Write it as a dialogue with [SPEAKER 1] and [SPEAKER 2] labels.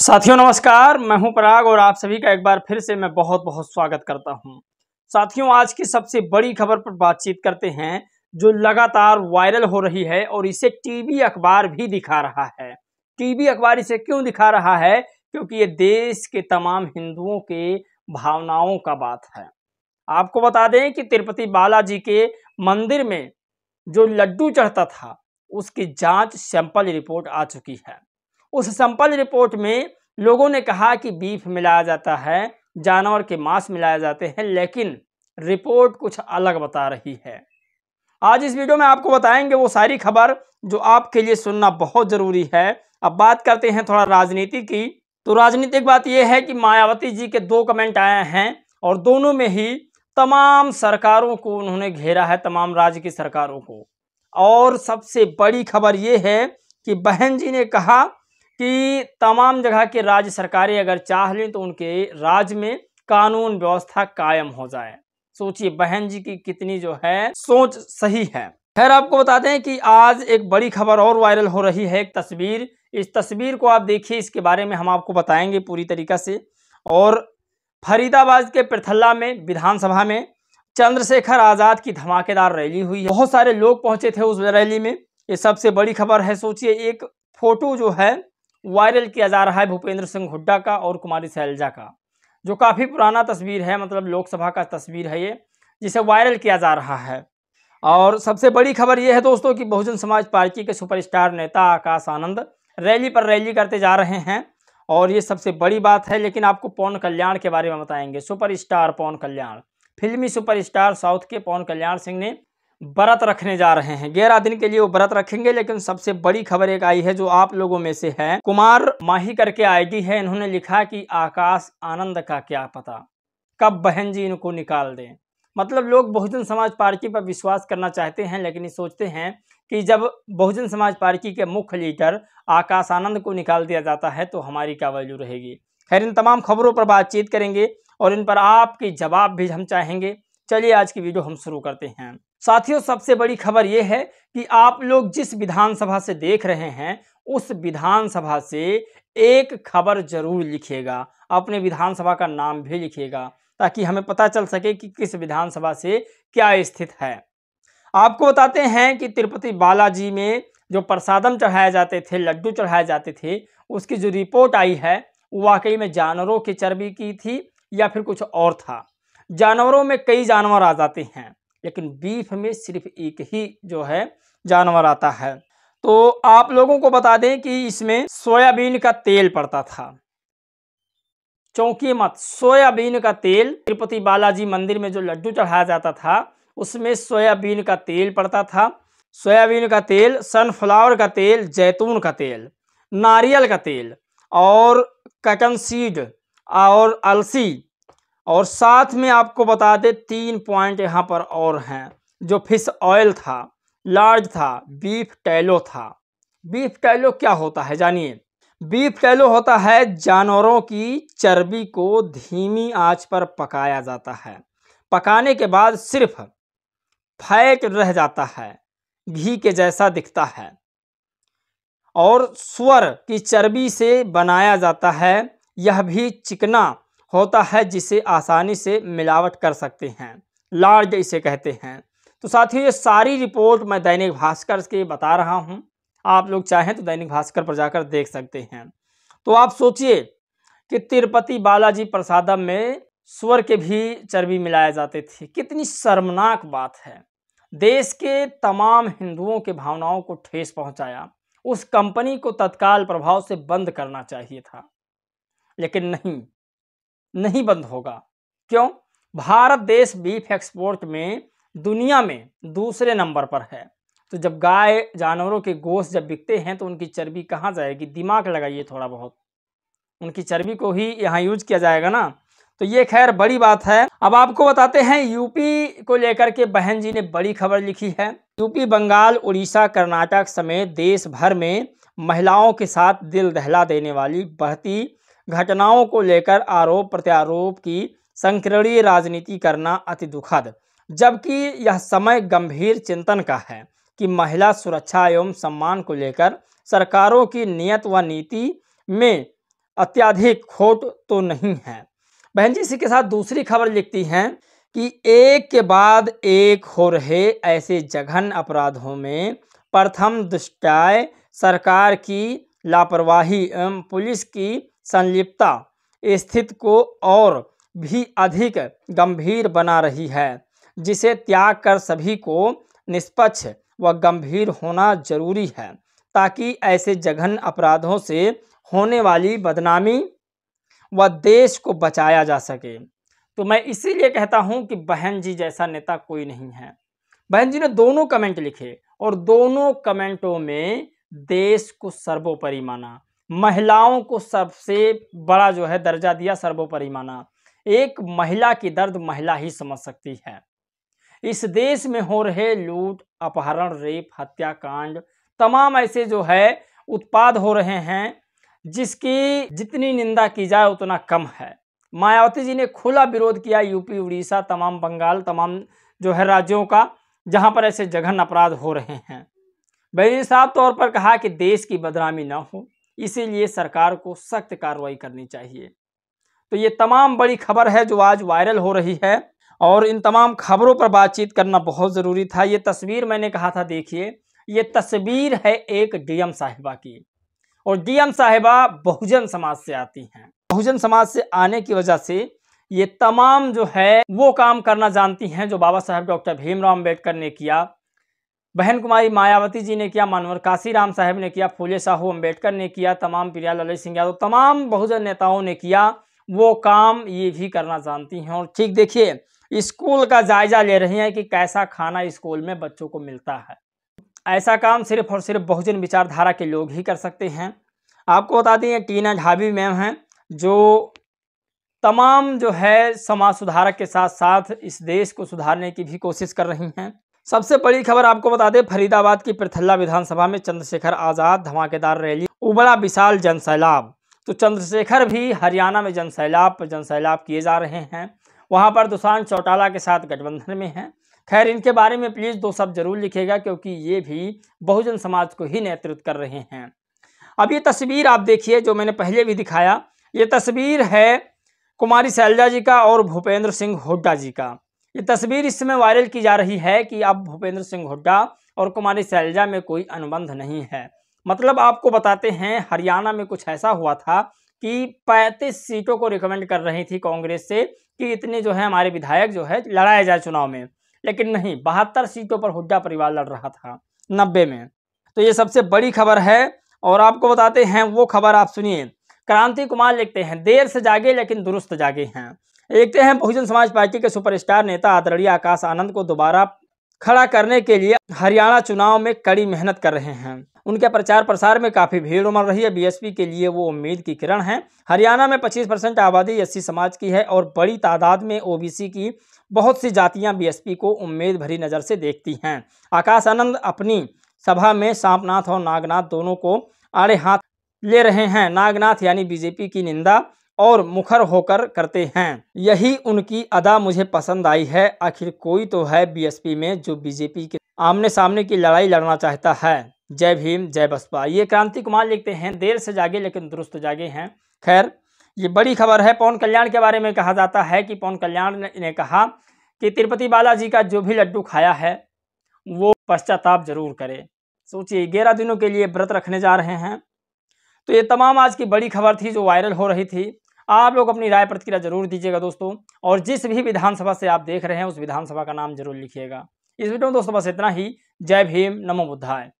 [SPEAKER 1] साथियों नमस्कार मैं हूं पराग और आप सभी का एक बार फिर से मैं बहुत बहुत स्वागत करता हूं साथियों आज की सबसे बड़ी खबर पर बातचीत करते हैं जो लगातार वायरल हो रही है और इसे टीवी अखबार भी दिखा रहा है टीवी अखबार इसे क्यों दिखा रहा है क्योंकि ये देश के तमाम हिंदुओं के भावनाओं का बात है आपको बता दें कि तिरुपति बालाजी के मंदिर में जो लड्डू चढ़ता था उसकी जाँच सैंपल रिपोर्ट आ चुकी है उस संपन्न रिपोर्ट में लोगों ने कहा कि बीफ मिलाया जाता है जानवर के मांस मिलाए जाते हैं लेकिन रिपोर्ट कुछ अलग बता रही है आज इस वीडियो में आपको बताएंगे वो सारी खबर जो आपके लिए सुनना बहुत ज़रूरी है अब बात करते हैं थोड़ा राजनीति की तो राजनीतिक बात यह है कि मायावती जी के दो कमेंट आए हैं और दोनों में ही तमाम सरकारों को उन्होंने घेरा है तमाम राज्य की सरकारों को और सबसे बड़ी खबर ये है कि बहन जी ने कहा कि तमाम जगह के राज्य सरकारें अगर चाह लें तो उनके राज्य में कानून व्यवस्था कायम हो जाए सोचिए बहन जी की कितनी जो है सोच सही है खैर आपको बताते हैं कि आज एक बड़ी खबर और वायरल हो रही है एक तस्वीर इस तस्वीर को आप देखिए इसके बारे में हम आपको बताएंगे पूरी तरीका से और फरीदाबाद के प्रथल्ला में विधानसभा में चंद्रशेखर आज़ाद की धमाकेदार रैली हुई है बहुत सारे लोग पहुंचे थे उस रैली में ये सबसे बड़ी खबर है सोचिए एक फोटो जो है वायरल किया जा रहा है भूपेंद्र सिंह हुड्डा का और कुमारी सैलजा का जो काफ़ी पुराना तस्वीर है मतलब लोकसभा का तस्वीर है ये जिसे वायरल किया जा रहा है और सबसे बड़ी खबर ये है दोस्तों कि बहुजन समाज पार्टी के सुपरस्टार नेता आकाश आनंद रैली पर रैली करते जा रहे हैं और ये सबसे बड़ी बात है लेकिन आपको पवन कल्याण के बारे में बताएंगे सुपरस्टार पवन कल्याण फिल्मी सुपरस्टार साउथ के पवन कल्याण सिंह ने व्रत रखने जा रहे हैं ग्यारह दिन के लिए वो व्रत रखेंगे लेकिन सबसे बड़ी खबर एक आई है जो आप लोगों में से है कुमार माही करके आईडी है इन्होंने लिखा कि आकाश आनंद का क्या पता कब बहन जी इनको निकाल दें मतलब लोग बहुजन समाज पार्टी पर विश्वास करना चाहते हैं लेकिन ये सोचते हैं कि जब बहुजन समाज पार्टी के मुख्य लीडर आकाश आनंद को निकाल दिया जाता है तो हमारी क्या वैल्यू रहेगी खैर इन तमाम खबरों पर बातचीत करेंगे और इन पर आपके जवाब भी हम चाहेंगे चलिए आज की वीडियो हम शुरू करते हैं साथियों सबसे बड़ी खबर यह है कि आप लोग जिस विधानसभा से देख रहे हैं उस विधानसभा से एक खबर जरूर लिखिएगा अपने विधानसभा का नाम भी लिखिएगा ताकि हमें पता चल सके कि किस विधानसभा से क्या स्थित है आपको बताते हैं कि तिरुपति बालाजी में जो प्रसादम चढ़ाए जाते थे लड्डू चढ़ाए जाते थे उसकी जो रिपोर्ट आई है वो वाकई में जानवरों की चर्बी की थी या फिर कुछ और था जानवरों में कई जानवर आ जाते हैं लेकिन बीफ में सिर्फ एक ही जो है जानवर आता है तो आप लोगों को बता दें कि इसमें सोयाबीन का तेल पड़ता था चौकी मत सोयाबीन का तेल तिरुपति बालाजी मंदिर में जो लड्डू चढ़ाया जाता था उसमें सोयाबीन का तेल पड़ता था सोयाबीन का तेल सनफ्लावर का तेल जैतून का तेल नारियल का तेल और कटन सीड और अलसी और साथ में आपको बता दें तीन पॉइंट यहाँ पर और हैं जो फिश ऑयल था लार्ज था बीफ टैलो था बीफ टैलो क्या होता है जानिए बीफ टैलो होता है जानवरों की चर्बी को धीमी आंच पर पकाया जाता है पकाने के बाद सिर्फ फैट रह जाता है घी के जैसा दिखता है और स्वर की चर्बी से बनाया जाता है यह भी चिकना होता है जिसे आसानी से मिलावट कर सकते हैं लार्ज इसे कहते हैं तो साथियों ये सारी रिपोर्ट मैं दैनिक भास्कर के बता रहा हूँ आप लोग चाहें तो दैनिक भास्कर पर जाकर देख सकते हैं तो आप सोचिए कि तिरुपति बालाजी प्रसादम में स्वर के भी चर्बी मिलाए जाते थे कितनी शर्मनाक बात है देश के तमाम हिंदुओं के भावनाओं को ठेस पहुंचाया उस कंपनी को तत्काल प्रभाव से बंद करना चाहिए था लेकिन नहीं नहीं बंद होगा क्यों भारत देश बीफ एक्सपोर्ट में दुनिया में दूसरे नंबर पर है तो जब गाय जानवरों के गोश्त जब बिकते हैं तो उनकी चर्बी कहाँ जाएगी दिमाग लगाइए थोड़ा बहुत उनकी चर्बी को ही यहाँ यूज किया जाएगा ना तो ये खैर बड़ी बात है अब आपको बताते हैं यूपी को लेकर के बहन जी ने बड़ी खबर लिखी है यूपी बंगाल उड़ीसा कर्नाटक समेत देश भर में महिलाओं के साथ दिल दहला देने वाली बढ़ती घटनाओं को लेकर आरोप प्रत्यारोप की संकीर्णीय राजनीति करना अति दुखद जबकि यह समय गंभीर चिंतन का है कि महिला सुरक्षा एवं सम्मान को लेकर सरकारों की नियत व नीति में अत्याधिक खोट तो नहीं है बहन जी इसी के साथ दूसरी खबर लिखती हैं कि एक के बाद एक हो रहे ऐसे जघन अपराधों में प्रथम दृष्टाय सरकार की लापरवाही एवं पुलिस की संलिप्तता स्थिति को और भी अधिक गंभीर बना रही है जिसे त्याग कर सभी को निष्पक्ष व गंभीर होना जरूरी है ताकि ऐसे जघन अपराधों से होने वाली बदनामी व देश को बचाया जा सके तो मैं इसीलिए कहता हूँ कि बहन जी जैसा नेता कोई नहीं है बहन जी ने दोनों कमेंट लिखे और दोनों कमेंटों में देश को सर्वोपरि माना महिलाओं को सबसे बड़ा जो है दर्जा दिया सर्वोपरि माना एक महिला की दर्द महिला ही समझ सकती है इस देश में हो रहे लूट अपहरण रेप हत्याकांड तमाम ऐसे जो है उत्पाद हो रहे हैं जिसकी जितनी निंदा की जाए उतना कम है मायावती जी ने खुला विरोध किया यूपी उड़ीसा तमाम बंगाल तमाम जो है राज्यों का जहां पर ऐसे जघन अपराध हो रहे हैं बहनी साफ तौर पर कहा कि देश की बदनामी ना हो इसीलिए सरकार को सख्त कार्रवाई करनी चाहिए तो ये तमाम बड़ी खबर है जो आज वायरल हो रही है और इन तमाम खबरों पर बातचीत करना बहुत ज़रूरी था ये तस्वीर मैंने कहा था देखिए ये तस्वीर है एक डीएम साहिबा की और डीएम साहिबा बहुजन समाज से आती हैं बहुजन समाज से आने की वजह से ये तमाम जो है वो काम करना जानती हैं जो बाबा साहेब डॉक्टर भीमराव अम्बेडकर ने किया बहन कुमारी मायावती जी ने किया मानवर काशीराम साहब ने किया फूले साहू अम्बेडकर ने किया तमाम प्रिया ललित सिंह यादव तमाम बहुजन नेताओं ने किया वो काम ये भी करना जानती हैं और ठीक देखिए स्कूल का जायजा ले रही हैं कि कैसा खाना स्कूल में बच्चों को मिलता है ऐसा काम सिर्फ और सिर्फ बहुजन विचारधारा के लोग ही कर सकते हैं आपको बता दें टीना झाबी मैम हैं जो तमाम जो है समाज सुधारक के साथ साथ इस देश को सुधारने की भी कोशिश कर रही हैं सबसे बड़ी खबर आपको बता दें फरीदाबाद की प्रथल्ला विधानसभा में चंद्रशेखर आज़ाद धमाकेदार रैली उबड़ा विशाल जनसैलाब तो चंद्रशेखर भी हरियाणा में जनसैलाब पर जनसैलाब किए जा रहे हैं वहाँ पर दुशांत चौटाला के साथ गठबंधन में हैं खैर इनके बारे में प्लीज़ दो शब्द जरूर लिखेगा क्योंकि ये भी बहुजन समाज को ही नेतृत्व कर रहे हैं अब ये तस्वीर आप देखिए जो मैंने पहले भी दिखाया ये तस्वीर है कुमारी सैलजा जी का और भूपेंद्र सिंह हुड्डा जी का ये तस्वीर इस समय वायरल की जा रही है कि अब भूपेंद्र सिंह हुड्डा और कुमारी शैलजा में कोई अनुबंध नहीं है मतलब आपको बताते हैं हरियाणा में कुछ ऐसा हुआ था कि पैंतीस सीटों को रिकमेंड कर रही थी कांग्रेस से कि इतने जो है हमारे विधायक जो है लड़ाए जाए चुनाव में लेकिन नहीं बहत्तर सीटों पर हुड्डा परिवार लड़ रहा था नब्बे में तो ये सबसे बड़ी खबर है और आपको बताते हैं वो खबर आप सुनिए क्रांति कुमार लिखते हैं देर से जागे लेकिन दुरुस्त जागे हैं देखते हैं बहुजन समाज पार्टी के सुपरस्टार नेता आदरणीय आकाश आनंद को दोबारा खड़ा करने के लिए हरियाणा चुनाव में कड़ी मेहनत कर रहे हैं उनके प्रचार प्रसार में काफ़ी भीड़ उमड़ रही है बीएसपी के लिए वो उम्मीद की किरण है हरियाणा में 25 परसेंट आबादी एस समाज की है और बड़ी तादाद में ओबीसी की बहुत सी जातियां बीएसपी को उम्मीद भरी नज़र से देखती हैं आकाश आनंद अपनी सभा में सांपनाथ और नागनाथ दोनों को आड़े हाथ ले रहे हैं नागनाथ यानी बीजेपी की निंदा और मुखर होकर करते हैं यही उनकी अदा मुझे पसंद आई है आखिर कोई तो है बीएसपी में जो बीजेपी के आमने सामने की लड़ाई लड़ना चाहता है जय भीम जय बसपा ये क्रांति कुमार लिखते हैं देर से जागे लेकिन दुरुस्त जागे हैं खैर ये बड़ी खबर है पवन कल्याण के बारे में कहा जाता है कि पवन कल्याण ने कहा कि तिरुपति बालाजी का जो भी लड्डू खाया है वो पश्चाताप जरूर करे सोचिए ग्यारह दिनों के लिए व्रत रखने जा रहे हैं तो ये तमाम आज की बड़ी खबर थी जो वायरल हो रही थी आप लोग अपनी राय प्रतिक्रिया जरूर दीजिएगा दोस्तों और जिस भी विधानसभा से आप देख रहे हैं उस विधानसभा का नाम जरूर लिखिएगा इस वीडियो में दोस्तों बस इतना ही जय भीम नमो बुद्धाय